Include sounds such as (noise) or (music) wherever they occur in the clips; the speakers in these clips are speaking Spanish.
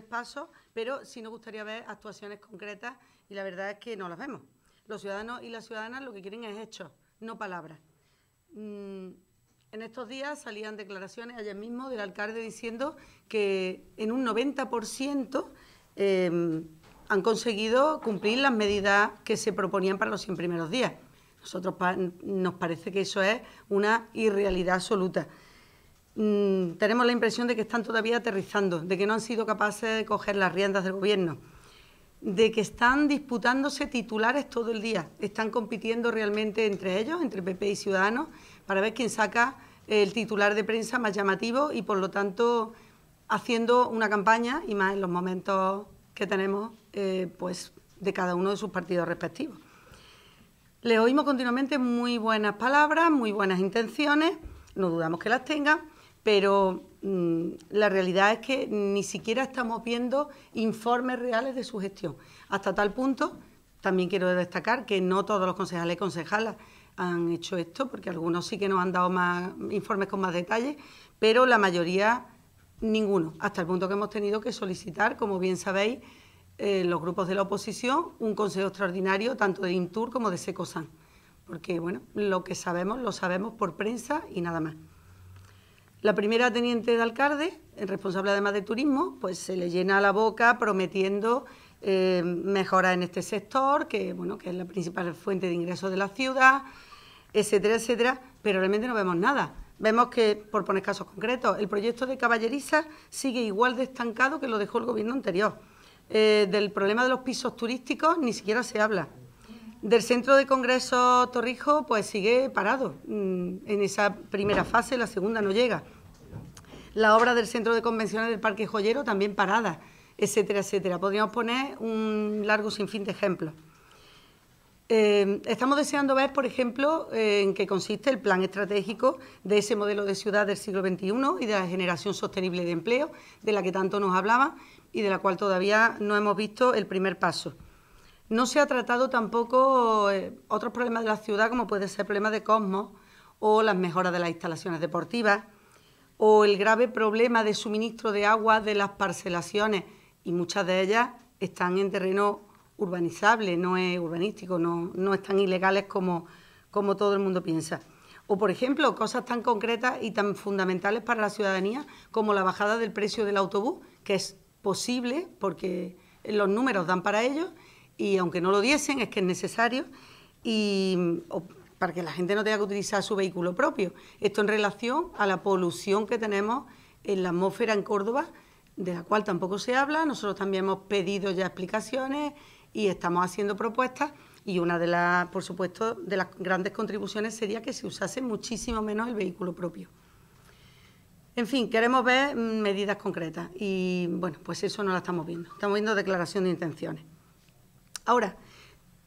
pasos, pero sí nos gustaría ver actuaciones concretas y la verdad es que no las vemos. Los ciudadanos y las ciudadanas lo que quieren es hechos, no palabras. Mm, en estos días salían declaraciones ayer mismo del alcalde diciendo que en un 90% em, han conseguido cumplir las medidas que se proponían para los 100 primeros días. Nosotros nos parece que eso es una irrealidad absoluta. Mm, tenemos la impresión de que están todavía aterrizando, de que no han sido capaces de coger las riendas del gobierno, de que están disputándose titulares todo el día, están compitiendo realmente entre ellos, entre PP y Ciudadanos, para ver quién saca el titular de prensa más llamativo y por lo tanto haciendo una campaña y más en los momentos que tenemos eh, pues de cada uno de sus partidos respectivos. Les oímos continuamente muy buenas palabras, muy buenas intenciones, no dudamos que las tengan, pero mm, la realidad es que ni siquiera estamos viendo informes reales de su gestión. Hasta tal punto, también quiero destacar que no todos los concejales y concejalas han hecho esto, porque algunos sí que nos han dado más informes con más detalles, pero la mayoría ninguno, hasta el punto que hemos tenido que solicitar, como bien sabéis, eh, los grupos de la oposición, un consejo extraordinario tanto de INTUR como de SECOSAN, porque bueno, lo que sabemos lo sabemos por prensa y nada más. La primera teniente de alcalde, eh, responsable además de turismo, pues se le llena la boca prometiendo eh, mejoras en este sector, que, bueno, que es la principal fuente de ingresos de la ciudad, etcétera, etcétera, pero realmente no vemos nada. Vemos que, por poner casos concretos, el proyecto de Caballeriza sigue igual de estancado que lo dejó el gobierno anterior. Eh, del problema de los pisos turísticos ni siquiera se habla. Del centro de congreso torrijo, pues sigue parado mm, en esa primera fase, la segunda no llega. La obra del centro de convenciones del Parque Joyero también parada, etcétera, etcétera. Podríamos poner un largo sinfín de ejemplos. Eh, estamos deseando ver, por ejemplo, eh, en qué consiste el plan estratégico de ese modelo de ciudad del siglo XXI y de la generación sostenible de empleo, de la que tanto nos hablaba y de la cual todavía no hemos visto el primer paso. No se ha tratado tampoco eh, otros problemas de la ciudad, como puede ser el problema de Cosmos o las mejoras de las instalaciones deportivas o el grave problema de suministro de agua de las parcelaciones y muchas de ellas están en terreno urbanizable, no es urbanístico, no, es están ilegales como, como todo el mundo piensa. O, por ejemplo, cosas tan concretas y tan fundamentales para la ciudadanía como la bajada del precio del autobús, que es posible porque los números dan para ello, y aunque no lo diesen, es que es necesario, y para que la gente no tenga que utilizar su vehículo propio. Esto en relación a la polución que tenemos en la atmósfera en Córdoba, de la cual tampoco se habla. Nosotros también hemos pedido ya explicaciones y estamos haciendo propuestas. Y una de las, por supuesto, de las grandes contribuciones sería que se usase muchísimo menos el vehículo propio. En fin, queremos ver mm, medidas concretas y, bueno, pues eso no la estamos viendo. Estamos viendo declaración de intenciones. Ahora,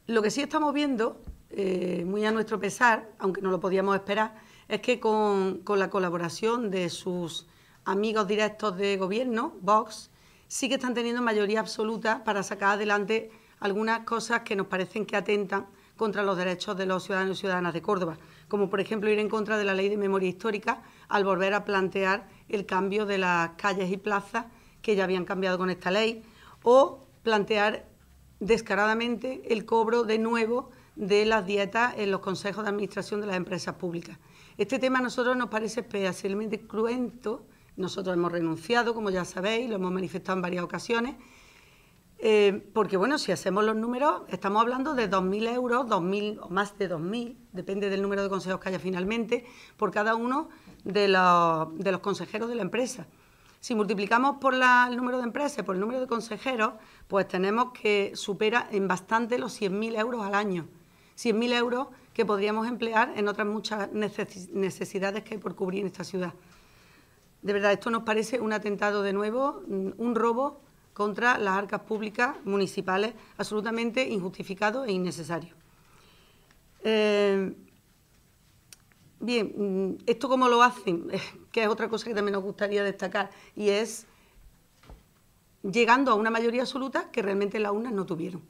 lo que sí estamos viendo, eh, muy a nuestro pesar, aunque no lo podíamos esperar, es que con, con la colaboración de sus amigos directos de gobierno, Vox, sí que están teniendo mayoría absoluta para sacar adelante algunas cosas que nos parecen que atentan contra los derechos de los ciudadanos y ciudadanas de Córdoba, como por ejemplo ir en contra de la ley de memoria histórica al volver a plantear el cambio de las calles y plazas que ya habían cambiado con esta ley, o plantear descaradamente el cobro de nuevo de las dietas en los consejos de administración de las empresas públicas. Este tema a nosotros nos parece especialmente cruento. Nosotros hemos renunciado, como ya sabéis, lo hemos manifestado en varias ocasiones, eh, porque bueno, si hacemos los números, estamos hablando de 2.000 euros, 2.000 o más de 2.000, depende del número de consejos que haya finalmente, por cada uno de los consejeros de la empresa. Si multiplicamos por el número de empresas, por el número de consejeros, pues tenemos que supera en bastante los 100.000 euros al año. 100.000 euros que podríamos emplear en otras muchas necesidades que hay por cubrir en esta ciudad. De verdad, esto nos parece un atentado de nuevo, mm, un robo contra las arcas públicas municipales absolutamente injustificado e innecesario. Eh, Bien, mm, ¿esto cómo lo hacen? (laughs) Que es otra cosa que también nos gustaría destacar, y es llegando a una mayoría absoluta que realmente las urnas no tuvieron.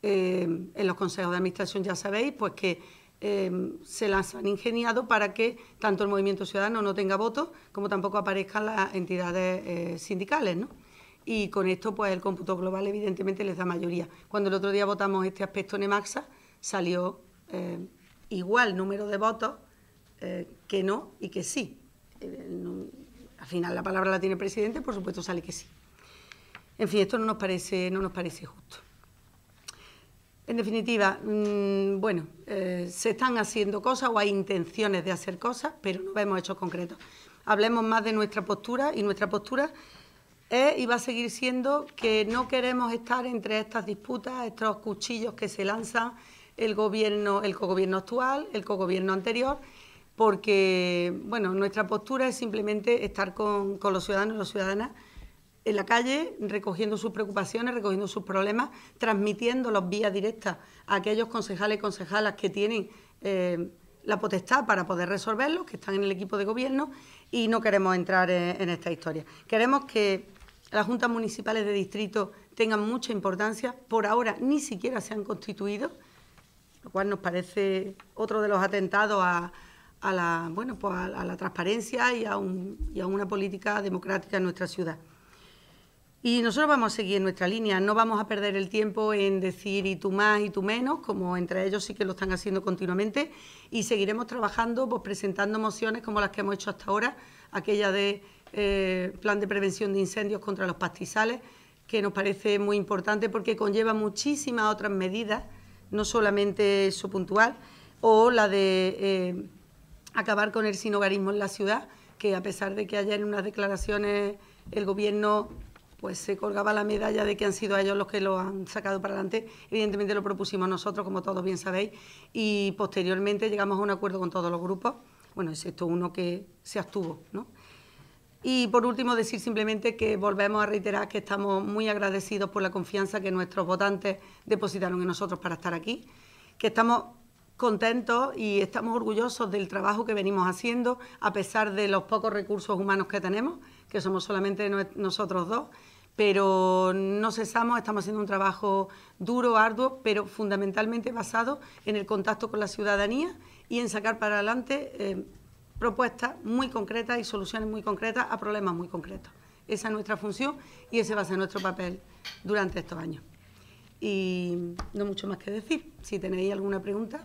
Eh, en los consejos de administración ya sabéis, pues que eh, se las han ingeniado para que tanto el Movimiento Ciudadano no tenga votos como tampoco aparezcan las entidades eh, sindicales, ¿no? Y con esto, pues el cómputo global evidentemente les da mayoría. Cuando el otro día votamos este aspecto en EMAXA, salió igual número de votos eh, que no y que sí. Eh, al final la palabra la tiene el presidente, por supuesto sale que sí. En fin, esto no nos parece, justo. En definitiva, mm, bueno, eh, se están haciendo cosas o hay intenciones de hacer cosas, pero no vemos hechos concretos. Hablemos más de nuestra postura y nuestra postura es y va a seguir siendo que no queremos estar entre estas disputas, estos cuchillos que se lanzan el gobierno, el cogobierno actual, el cogobierno anterior porque bueno, nuestra postura es simplemente estar con, los ciudadanos y las ciudadanas en la calle, recogiendo sus preocupaciones, recogiendo sus problemas, transmitiendo transmitiéndolos vía directas a aquellos concejales y concejalas que tienen eh, la potestad para poder resolverlos, que están en el equipo de gobierno, y no queremos entrar en esta historia. Queremos que las juntas municipales de distrito tengan mucha importancia, por ahora ni siquiera se han constituido, lo cual nos parece otro de los atentados a, a la, bueno, pues a, la transparencia y a, una política democrática en nuestra ciudad. Y nosotros vamos a seguir en nuestra línea, no vamos a perder el tiempo en decir y tú más y tú menos, como entre ellos sí que lo están haciendo continuamente, y seguiremos trabajando, pues presentando mociones como las que hemos hecho hasta ahora, aquella de eh, plan de prevención de incendios contra los pastizales, que nos parece muy importante porque conlleva muchísimas otras medidas, no solamente eso puntual, o la de eh, acabar con el sinogarismo en la ciudad, que a pesar de que ayer en unas declaraciones el gobierno pues se colgaba la medalla de que han sido ellos los que lo han sacado para adelante. Evidentemente lo propusimos nosotros, como todos bien sabéis, y posteriormente llegamos a un acuerdo con todos los grupos, bueno, es excepto uno que se abstuvo, ¿no? Y por último, decir simplemente que volvemos a reiterar que estamos muy agradecidos por la confianza que nuestros votantes depositaron en nosotros para estar aquí, que estamos contentos y estamos orgullosos del trabajo que venimos haciendo, a pesar de los pocos recursos humanos que tenemos, que somos solamente nosotros dos, pero no cesamos, estamos haciendo un trabajo duro, arduo, pero fundamentalmente basado en el contacto con la ciudadanía y en sacar para adelante eh, propuestas muy concretas y soluciones muy concretas a problemas muy concretos. Esa es nuestra función y ese va a ser nuestro papel durante estos años. Y no mucho más que decir. Si tenéis alguna pregunta.